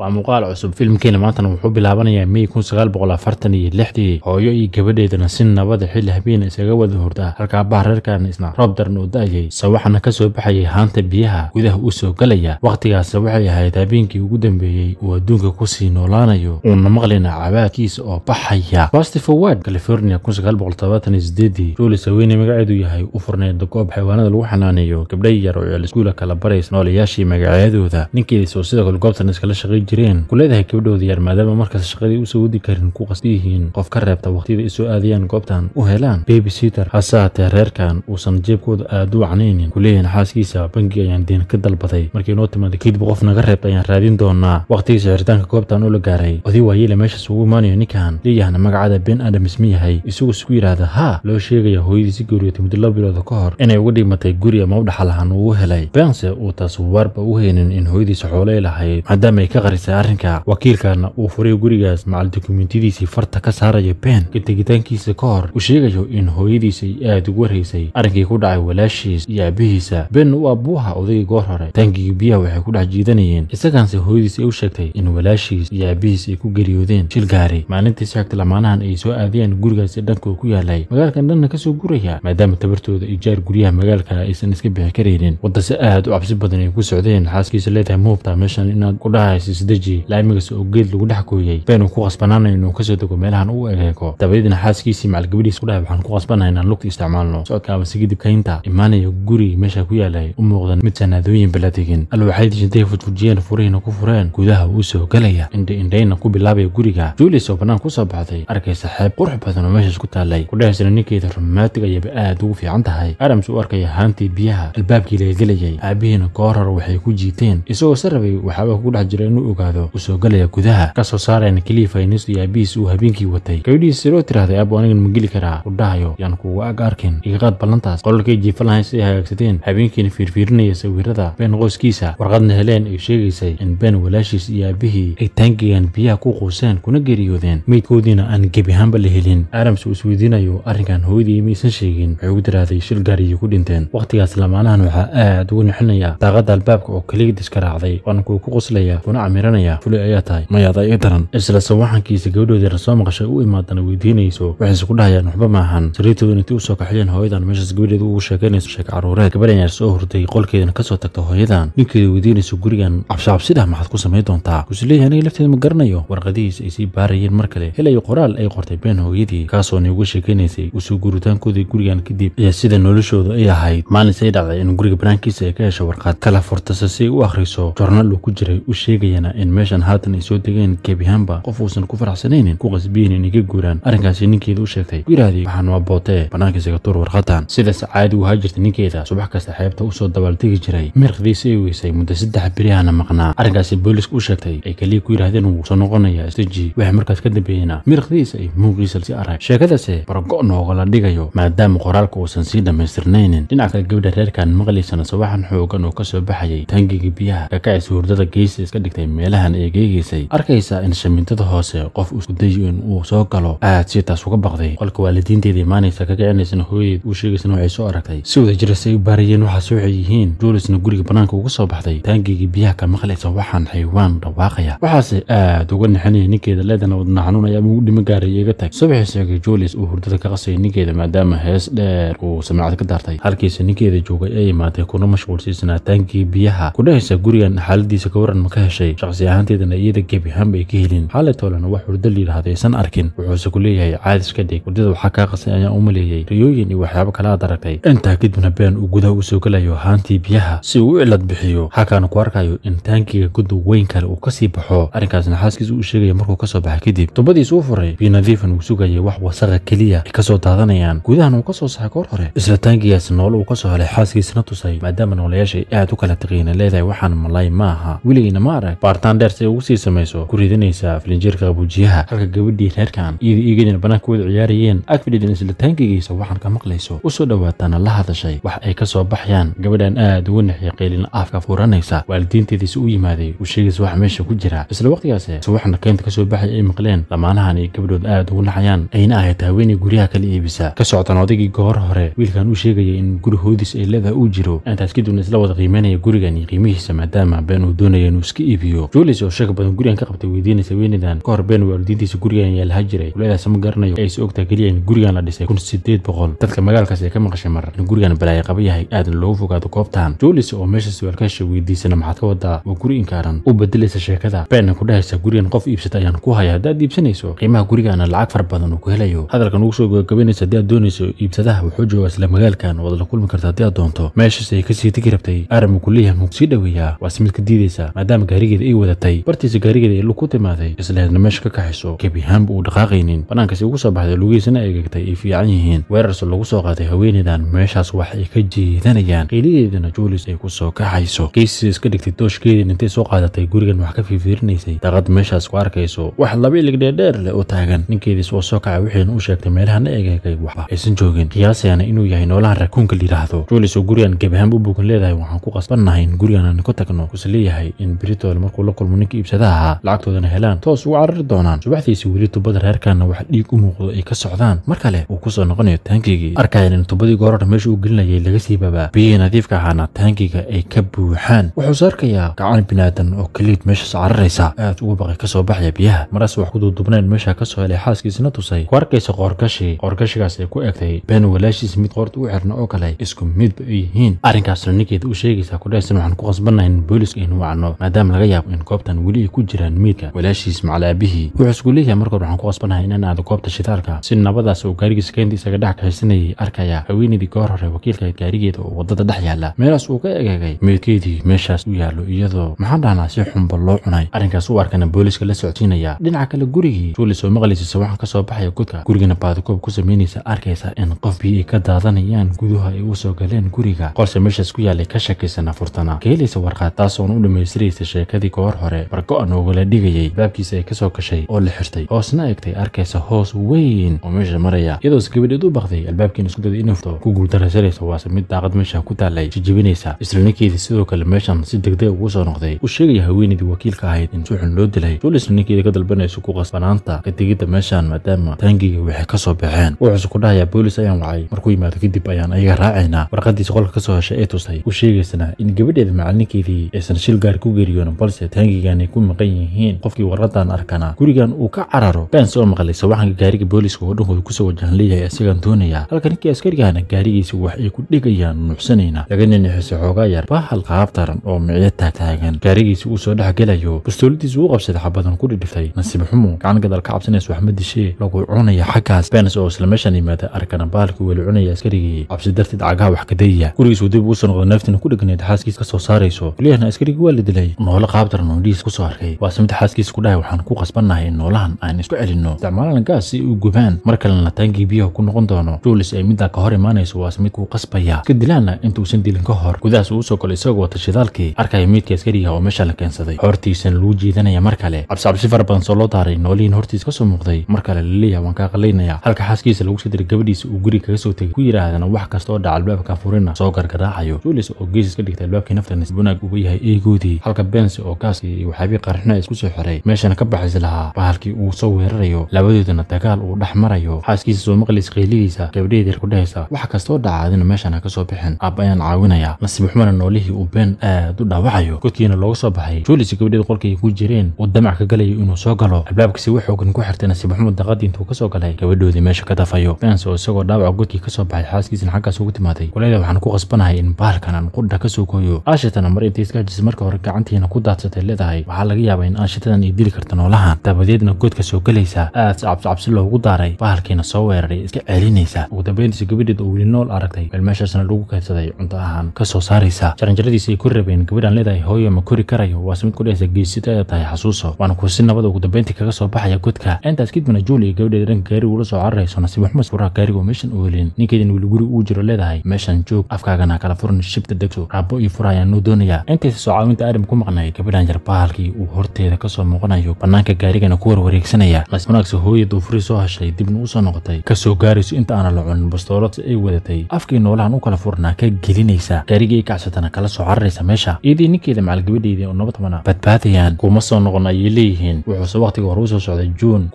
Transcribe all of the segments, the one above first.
waa muuqaal cusub filimkeena maantana wuxuu bilaabanayaa may kun sagaal boqol afartan iyo lixdii hooyo iyo gabadheedana si nabada ah xilli habeen isaga wada hurda halka bahareerkan isna roob daran oo da ayay se waxaana kasoo baxayay haanta biyaha gudaha u soo galaya wakhtigaase waxay ahayd habeenkii ugu dambeeyey uu adduunka kusii noolaanayo uuna maqlayna cabaadkiisa oo baxaya bastiforward california kun sagaal boqol todobaatan iyo sideedii juulis haweeney magaceedu yahay u furneyd goob xayawaanada lagu xanaaneeyo gabdha yar oo ceel iskuula kala baraysa noolayaashii magaceedooda ninkeedii soo sidoo kale goobtan iskala shaqay jireen leedahay gabadhoo diyaar maadaama markaas shaqadii usoo wadi karin ku qasdi yihiin qof ka reebta wakhtida isoo aadayaan goobtan u helaan hase hasaatee reerkan uusan jeebkooda aad u wacnaynin kuleeyahin xaaskiisa bangiga ayaan deen ka dalbaday markii noo timaada kadib qof naga reebta ayaan raadin doonaa wakhtigiisa xiritaanka goobtan oo la gaaray oday waayeele meeshaas ugu imaanayo ninkan leeyahna magacada ben adams ma yahay isagoo isku yidhaahda ha loo sheegaya hooyadii si geeriyootay muddo laba bilooda ka hor inay uga dhigmatay guri ama u dhaxalahaan uu helay bense uu taas waarba u haynin in hooyadiisa xoolay lahayd maadaama ay ka qaris markayse arrinka wakiilkana uu furay gurigaas macal dukumentiyadiisii farta ka saaraya ben ka tegitaankiisa ka hor uu sheegayo in hooyadiisa ay aad ugu waraysay arrinkii ku dhacay walaashiis iyo aabbihiisa ben u abuuha odayga goor hore taankiga biyaha waxay ku dhex jiidanayeen isagaanse hooyadiisa ay u sheegtay in walaashiis iyo aabihiis ay ku geriyoodeen shil gaari maalintii sheegtay lamaanahan ay soo aadayaan gurigaasi dhankood ku yaalay magaalkan dhanna ka soo guraya maadaama tabartooda iyo jaar guryaha magaalka aysan iska bixi karaynin waddase aad u cabsi badan ay ku socdeen xaaskiisa leedahay muubtaa meeshan inaad ku dhahaysis isdeji laamigaas oo geed lagu dhex gooyey baynu ku qasbanaana inuu kasoo dego meelahan u egeego dabadeedna xaaskiisii macalgabadhiis kudhahay waxaan ku qasbanahay inaan lugta isticmaalno socodka amase gidibka imaanaya gurigii meesha ku yaalay u muuqdan mid janaadooyin balaadegin alwaxaydis intay fudfujiyeen furihiina ku fureen gudaha uu soo gelaya indhaindhayna ku bilaabaya guriga juulis oo bannaan ku soo baxday arkaysa xeeb qurux badan oo meeshaas ku taallay kudhahaysna ninkeeda romaatig ayaba aad ugu fiican tahay adams u arkaya haantii biyaha albaabkii laga gelayay aabihiina goor hore waxay ku jiiteen isagoo rabay waxaaba ku dhex jira inuu lagu ogaado uu soo galaya gudaha kasoo saarayna keliifa nis iyo abiis uu habeenkii watay gabadhiisa loo tiraahday abo anigan ma geli karaa u dhahayo yaan kuuga ag arkin iqaqaad ballantaas qolalkay jiifalahay lahayn siday hagaagsadeen habeenkiina fiirfiirinaya sawiirada been qoyskiisa warqadna heleen ay sheegaysay in been walaashiis iyo aabihii ay taangegaan biyaha ku quuseen kuna geeriyoodeen meydkoodiina aan gebi ahaanba la helin adams uu isweydiinayo arrinkan hooyadii maysan sheegin waxay ugu tiraahday shil gaariyo ku dhinteen wakhtigaas lamaanahan waxaa aad ugu nixinaya daaqada albaabka oo keliya dishkaraacday waana kuu ku qoslaya kuna miranaya fulay ayaa tahay mayaada ii daran isla sawaxankiisa gabadhoodii rasoo maqashay u imaadana weydiinayso waxayse ku dhahayaan waxba maahan sariirtooda intay usoo soo kaxiyeen hooyadan meeshaas gabadheeda ugu sheekaynayso sheeka caruureed gabadhan yar soo horday qolkeedana kasoo tagta hooyadan ninkeeda weydiinayso gurigan cabshicabsidah maxaad ku samayn doontaa wuusu leeyahay aniga lafteeda ma garanayo warqadihiisa ay sii baarayeen mar kale helayo qoraal ay qortay been hooyadii kaasoo nay uga sheekaynaysay usuu guuritaankooda gurigan kadib ayaa sida noloshooda ay ahayd maalinsay dhacday in guriga banaankiisa ay ka hesho warqad kala furtasa si ay u akhriso jornaal uu ku jiray u sheegayana arkayna in meeshaan haatan ay soo degeen gebi ahaanba qof uusan ku faraxsanaynin ku qasbiyin inaga guuraan arrinkaasi ninkeeda u sheegtay ku yidhahdii waxaan waa bootee bannaankiisa katuur warqatan sidaas caadi u haa jirtay ninkeeda subax kasta xeebta usoo dabaaldegi jiray miiqdiisa ay weysay muddo saddex birihana maqnaa arrinkaasi booliiska u sheegtay ay keliya ku yidhahdeen wuu soo noqonaya staji waxay markaas ka dambeeyena miiqdiisa ay muuqiisa si arag sheekadase barago noogala dhigayo maadaama qoraalka uusan sii dhammaystirnaynin dhinac kale gabadha reerkan maqlaysana sawaxan xoogan oo ka soo baxayay tangiga biyaha kakacaysa hurdada geesa iska dhigtay meelahan ay geegaysay arkaysa in shamintada hoose qof isku dayo in uu soo galo aad si taas uga baqday qolka waalidiinteeda imaanaysa ka kicinaysana hooyadeed uu sheegaysana waxay soo aragtay si wada jiras ay u baarayeen waxaas waxay yihiin joolisna guriga bannaanka uga soo baxday taangiygii biyaha ka maqlaysa waxaan xayawaan dhawaaqaya waxaase aad uga nixinaya ninkeeda leedana wadna xanuun ayaa mugu dhima gaaray iga tag subaxii sheegay joolis uu hurdada ka qasayay ninkeeda maadaama hees dheer uu samacad ka daartay halkiisa ninkeeda joogay ee imaatay kuna mashquulsiisnaa taangii biyaha ku dhahaysa gurigan xaaladiisa ka waran ma ka heshay shaqsi ahaanteedana iyada gebi ahaan bay ka helin xaale toolena wax hurdo yidhaahdo aysan arkin wuxuuse ku leeyahay caadiska dhig wadada waxaa kaa qasay ayaan u maleeyey riyooyin iyo waxyaabo kale aad aragtay intaa kadibna been uu gudaha u soo gelayo haantii biyaha si uu u cilad bixiyo halkaana ku arkayo in taankiga gudu weyn kale uu kasii baxo arrinkaasna xaaskiisa uu sheegaya markuu ka soo baxay kadib tubadiis u furay biyo nadiifan ah, uu sugayay wax wasaqa keliya ay kasoo daadanayaan gudahan uu ka soo saxay koor hore isla taankigaas noole uu kasoo helay xaaskiisana tusay maadaama noolayaashay aad u kala taqiina leedahay waxaan malay ma aha weligeyna ma arag bartaan dheer siday ugu sii samayso ku ridanaysaa filinjeerka qabuujiyaha halka gabadhii reerkan iyada iigadan bannaanka ku ciyaarayeen agfidhidan isla taankigiisa waxaan ka maqlayso u soo dhowaataana la hadashay wax ay ka soo baxayaan gabadhan aad uga naxiya qaylina aafka furanaysa waalidiinteediisa u yimaaday uu sheegaysa wax meesha ku jira isla waqtigaase suwaxna keynta ka soo baxay ay maqleen lamaanahan iyo gabadhood aad ugu naxayaan ayna ahayd haweenay guryaha kala iibisa ka soctan odagii goor hore wiilkan uu sheegaya in guri gurihoodiis ay leedaha uu jiro intaas kadibna isla wada qiimeynaya gurigan iyo qiimihiisa maadaama been uu doonaya inuu iska iibiyo jolis oo sheeka badan gurigan ka qabtay weydiinaysa haweeneydan ka hor been waalidiintiisa gurigan ayaa laha jiray kuladaas ma garanayo ay soo ogtahay keliya in gurigan la dhisay kun sideed boqol dadka magaalkaas ee ka maqashay mar in gurigan balaaya qaba yahay aadna loogu fogaado goobtan jolis oo meesha su-aalkaasha weydiisana maxaad ka wadaa waa guri inkaaran u bedelaysa sheekada beenna ku dhahaysa gurigan qof iibsata ayaan ku haya haddaad iibsanayso qiimaha gurigaana lacag fara badan uu ku helayo hadalkan ugu soo gabagabaynaysa haddii aad doonayso iibsadaha wuxuu joogaa isla magaalkan waad la kulmi karta haddii aad doonto meeshaas ay kasii tegi rabtay arama kuleeyahan wuu sii dhoweeyaa waase mid ka diidaysa maadaama gaarigeeda ay wadatay bartiisa gaarigeeda ee lug ku timaaday islaheedna meesha ka kaxayso gebi ahaanba uu dhaqaaqaynin bannaankaasi ugu soo baxday lugihiisana ay ay fiican yihiin weerarse lagu soo qaaday haweeneydan meeshaas wax ay ka jiidanayaan qiilideedana juulis ay ku soo kaxayso geysi iska dhigtay dooshkeediina intay soo qaadatay gurigan wax ka fiifiirinaysay daqad meeshaas ku arkayso wax laba ilig dheerdheer leh oo taagan ninkeediis oo soo kacay waxayna u sheegtay meelahana eegegay waxba aysan joogin qiyaasayana inuu yahay noolahan raakuunka layidhaahdo juulis oo gurigan gebi ahaanba u buugan leedahay waxaan ku qasbannahay in gurigan aan ku tagno kuse leeyahay in britol markuu kula kulmo ninka iibsadaha ahaa lacagtoodana helaan toos ugu carari doonaan subaxdiisi weli tubada reerkaana waxa dhiig u muuqdo ay ka socdaan mar kale uu kusoo noqonayo taankigii arkayan in tubadii goorarha meesha uu gelinayay laga sii babaa biyihii nadiifka ahaana taankiga ay ka buuxaan wuxuuse arkayaa gacan binaadan oo keliid meeshaas cararaysa aad ugu baqay ka soo baxaya biyaha maraas wax ku kuduudubnayn meesha kasoo helay xaaskiisina tusay ku arkaysa qoorgashi qoorgashigaas ay ku egtay been walaashiis mid qoorta u xirna oo kale isku midba u yihiin arrinkaasna ninkeeda u sheegaysaa kudhehsan waxaan ku qasbannahay in booliska aynu wacno maadaama laga yaabo in goobtan weli ay ku jiraan meydka walaashiis macalaabihii wuxuu isku leeyahay markor waxaan ku qasbanahay inaan aado goobta shidaalka si nabadaas uu gaariga sikeynta isaga dhex kaxaysanayay arkaya haweeneydii goor hore wakiilka gaarigeeda oo waddada dhex yaalla meelaas uu ka egeegay meydkeedii meeshaas u yaallo iyadoo maxaan dhahnaa si xunba loo cunay arrinkaas u arkana booliiska la socodsiinaya dhinaca kale gurigii juuli oo maqlaysisa waxaan ka soo baxaya godka gurigana baadikoob ku samaynaysa arkaysa in qof bii ay ka daadanayaan gudaha ay u soo galeen guriga qolse meeshaas ku yaallay ka shakaysan furtana ka helaysa warqaad taasoona u dhammaystiraysa sheekadii goor hore bargo-an oogala dhigayay baabkiisa ay kasoo gashay oo la xirtay hoosna egtay arkaysa hoos weyn oo meesha maraya iyadoose gabadheed u baqday albaabkiina isku dada inay ku guuldaraysanaysa waase mid daaqad meesha ku taalay jijibinaysa islanikeedii sidoo kale meeshan si degdega ugu soo noqday uu sheegaya haweeneydii wakiilka ahayd in suuxun loo dilay suul islanikeeda ka dalbanayso ku qasbanaanta ka tegidda meeshaan maadaama taangiga waxay ka soo baxeen wuxuuse ku dhahayaa boolis ayaan wacay markuu yimaado kadib ayaan ayaga raacaynaa warqadiisa qolka ka soo heshay ee tusay u sheegaysana in gabadheeda macalinkeedii aysan shil gaar ku geeriyoonin balse taangigan ku maqan yihiin qofkii waradan arkana gurigan uu ka cararo bens oo maqlay sawaxanka gaariga booliiska oo dhankooda kusoo wajahan leeyahay isagaan doonaya halka ninkii askarigaana gaarigiisa wax ay ku dhigayaan nuuxsanayna laga ninixisay xoogaa yar baa halqaabtaran oo micyo taagtaagan gaarigiisa uu soo dhex gelayo bastooladiisa uu qabsaday xabadan ku dhidhiftay nasiib xumo gacan gadaal ka cabsanaysa waxma lagu cunaya xaggaas bens oo isla meeshan yimaada arkana baalkii weli cunaya askarigii cabsi darteed cagaha wax kadayya gurigiis uu dib ugu soo noqday naaftina ku dhegneed xaaskiis ka soo saarayso kuliyahna askarigii waa la dilay noolo qaabtar washington oon dhiis kusoo arkay waase waasamada xaaskiisa ku dhahay waxaan ku qasbannahay in noolahan aan isku celinno isticmaalana gaas si u gubaan mar kalena taangii biyaha ku noqon doono juulis ay middaa ka hor imaanayso waase mid kuu qasbaya iska dilaana intuusan dilin ka hor gudahaas uu soo golo isagoo wata shidaalkii arkaya meydka askariga oo meesha la keensaday xoortiisana lagu jiidanaya mar kale cabsicabsi fara badan soo loo daaray noolihiin hortiis soo muuqday mar kale laleeyaha waan kaa qalaynaya halka xaaskiisa lagu soo gabadhiisa uu guriga kaga soo tegay ku yidhaahdana wax kasta oo dhaca albaabka furina soo gargaraacayo juulis oo gees iska dhigtay albaabkii naftan bunaag uga yahay eegoodii halka bensi oo aas iyo waxabii qarxina isku soo xiray meeshana ka baxaysi lahaa bahalkii uu soo weerarayo labadoodana dagaal uu dhex marayo xaaskiisa soo maqlis qeyladiisa gabdhaheed yar ku dhehaysa wax kastoo dhacaadina meeshana ka soo bixin aab ayaan caawinayaa nasiib xumana noolihii uu been aad u dhaawacayo godkiina looga soo baxay juulis gabdheed qolkay ku jireen uu damac ka galayo inuu soo galo albaabkiisi wu xoogan ku xirtay nasiib xumad daqadii intuu ka soo galay gabadhoodii meesha ka dafayo bens oo isagoo dhaawaca godkii ka soo baxay xaaskiisana xaggaas ugu timaaday walaada waxaan ku qasbanahay in bahalkan aan qudha kasoo gooyo aashatana mar intay iskaajisay marka hore gacantiina ku daadsatay waxay leedahay waxaa laga yaabaa in aanshitadan ay dili karta noolahan dabadeedna godka soo gelaysaa aad si cabsicabsi loogu daaray bahalkiina soo weeraray iska ceelinaysa ugu dambayntiisa gabadheed oo weli nool aragtay meel meeshaasna lagu keydsaday cunto ahaan ka soo saaraysa jaranjaradiisa ay ku rabeen gabadhaan leedahay hooyo ma kori karayo waase mid ku dhehaysa geesitaada tahay xasuuso waana kuwa si nabada ah ugu dambayntii kaga soo baxaya godka intaas kadibna iyo gabadheeda dhanka gaariga ula soo cararaysona nasiib furaha gaariga oo meeshan u helin ninkeedan weli guri uu jiro leedahay meeshan joog afkaagana kala furan shibta degso raabbo iyo furaha ayaan noo doonayaa intaisa soo caawinta aadam ku maqnay gabadhan janjar bahalkii uu horteeda kasoo muuqanayo bannaanka gaarigana ku warwareegsanaya lasmanaagse hooyad uu furi soo hashay dibna u soo noqotay soo gaarayso inta aana la cunin bastoolad ay wadatay afkii noolahan u kala furnaa ka gelinaysa gaarigii ay kacsatana kala soo cararaysa meesha iyadii ninkeeda macal gabadheedii oo nabad badbaadayaan kuma soo noqon ayay leeyihiin wuxuuse waqtiga hore usoo socday juun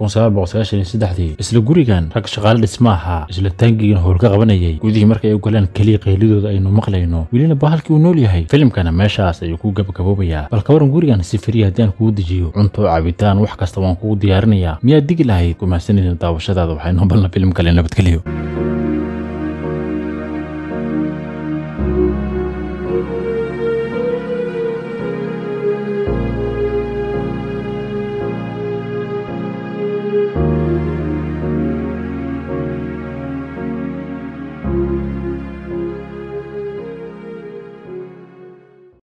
isla gurigan rag shaqaale ahaa isla taangigan ka qabanayay gudihii markay u galeen keliya qaylidooda aynu maqlayno welina bahalkii uu nool yahay filimkana meeshaas ayuu ku gabagaboobayaa balkawaran gurigaan sifariya haddii aan kugu dejiyo cunto caabitaan wax kasta waan kugu diyaarinayaa miyaad digi lahayd ku mahadsanaysa daawashadaada waxaynu balna filim kale nabadgelyo